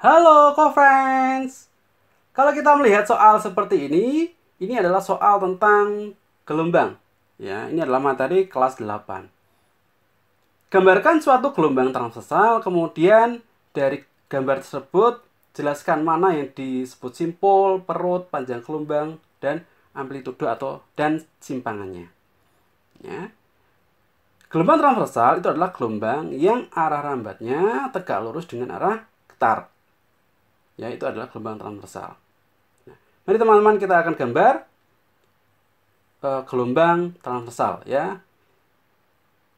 Halo co-friends. Kalau kita melihat soal seperti ini, ini adalah soal tentang gelombang. Ya, ini adalah materi kelas 8. Gambarkan suatu gelombang transversal, kemudian dari gambar tersebut jelaskan mana yang disebut simpul, perut, panjang gelombang, dan amplitudo atau dan simpangannya. Ya. Gelombang transversal itu adalah gelombang yang arah rambatnya tegak lurus dengan arah getar ya itu adalah gelombang transversal. Nah, mari teman-teman kita akan gambar e, gelombang transversal ya.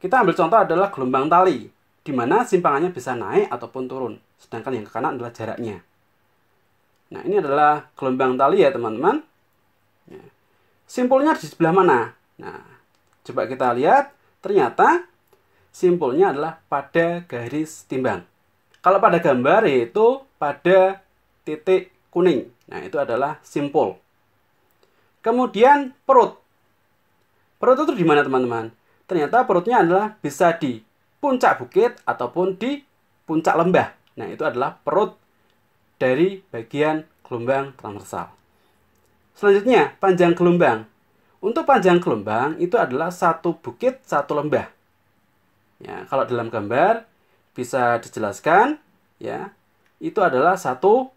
Kita ambil contoh adalah gelombang tali di mana simpangannya bisa naik ataupun turun, sedangkan yang ke kanan adalah jaraknya. Nah, ini adalah gelombang tali ya, teman-teman. Ya. Simpulnya di sebelah mana? Nah, coba kita lihat, ternyata simpulnya adalah pada garis timbang. Kalau pada gambar yaitu pada titik kuning. Nah, itu adalah simpul. Kemudian perut. Perut itu di mana, teman-teman? Ternyata perutnya adalah bisa di puncak bukit ataupun di puncak lembah. Nah, itu adalah perut dari bagian gelombang transversal. Selanjutnya, panjang gelombang. Untuk panjang gelombang itu adalah satu bukit, satu lembah. Ya, kalau dalam gambar bisa dijelaskan, ya, itu adalah satu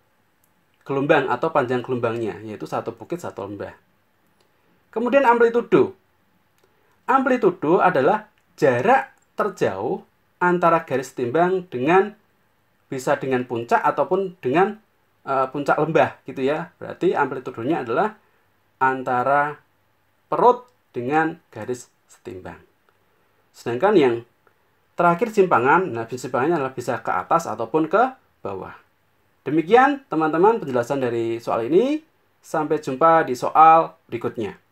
gelombang atau panjang gelombangnya, yaitu satu bukit satu lembah. Kemudian amplitudo. Amplitudo adalah jarak terjauh antara garis timbang dengan bisa dengan puncak ataupun dengan e, puncak lembah gitu ya. Berarti amplitudonya adalah antara perut dengan garis setimbang. Sedangkan yang terakhir simpangan, nah simpangannya adalah bisa ke atas ataupun ke bawah. Demikian teman-teman penjelasan dari soal ini. Sampai jumpa di soal berikutnya.